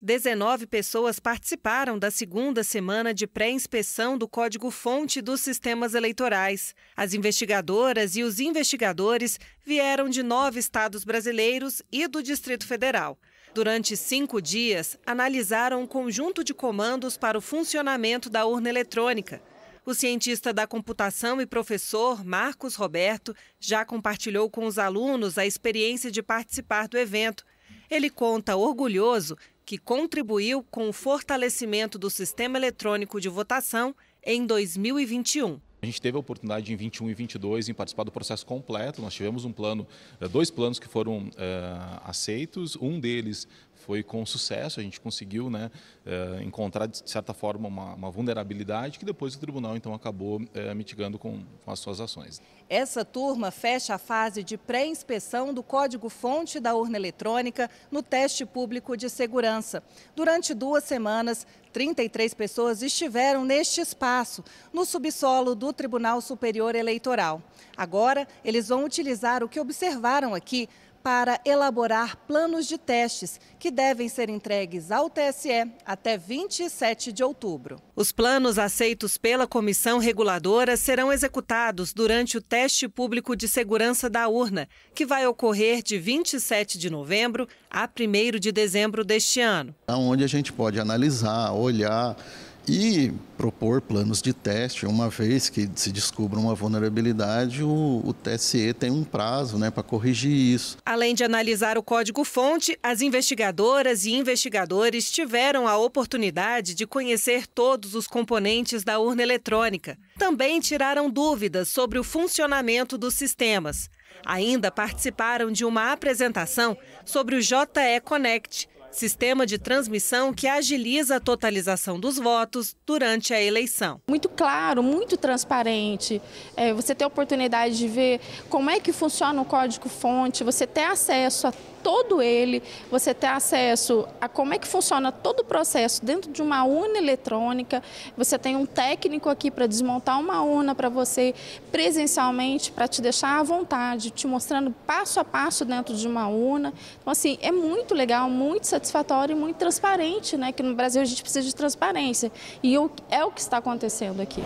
19 pessoas participaram da segunda semana de pré-inspeção do código-fonte dos sistemas eleitorais. As investigadoras e os investigadores vieram de nove estados brasileiros e do Distrito Federal. Durante cinco dias, analisaram um conjunto de comandos para o funcionamento da urna eletrônica. O cientista da computação e professor Marcos Roberto já compartilhou com os alunos a experiência de participar do evento ele conta orgulhoso que contribuiu com o fortalecimento do sistema eletrônico de votação em 2021. A gente teve a oportunidade em 21 e 22 em participar do processo completo. Nós tivemos um plano, eh, dois planos que foram eh, aceitos. Um deles foi com sucesso, a gente conseguiu né, eh, encontrar, de certa forma, uma, uma, vulnerabilidade que depois o tribunal, então, acabou é, mitigando com, com, as suas ações. Essa turma fecha a fase de pré-inspeção do código-fonte da urna eletrônica no teste público de segurança. Durante duas semanas, 33 pessoas estiveram neste espaço, no subsolo do Tribunal Superior Eleitoral. Agora, eles vão utilizar o que observaram aqui para elaborar planos de testes que devem ser entregues ao TSE até 27 de outubro. Os planos aceitos pela comissão reguladora serão executados durante o teste público de segurança da urna, que vai ocorrer de 27 de novembro a 1 de dezembro deste ano. Onde a gente pode analisar, olhar e propor planos de teste. Uma vez que se descubra uma vulnerabilidade, o, o TSE tem um prazo né, para corrigir isso. Além de analisar o código-fonte, as investigadoras e investigadores tiveram a oportunidade de conhecer todos os componentes da urna eletrônica. Também tiraram dúvidas sobre o funcionamento dos sistemas. Ainda participaram de uma apresentação sobre o JE Connect Sistema de transmissão que agiliza a totalização dos votos durante a eleição. Muito claro, muito transparente. É, você tem a oportunidade de ver como é que funciona o código-fonte, você tem acesso a todo ele, você ter acesso a como é que funciona todo o processo dentro de uma urna eletrônica, você tem um técnico aqui para desmontar uma urna para você presencialmente, para te deixar à vontade, te mostrando passo a passo dentro de uma urna. Então, assim, é muito legal, muito satisfatório e muito transparente, né? Que no Brasil a gente precisa de transparência. E é o que está acontecendo aqui.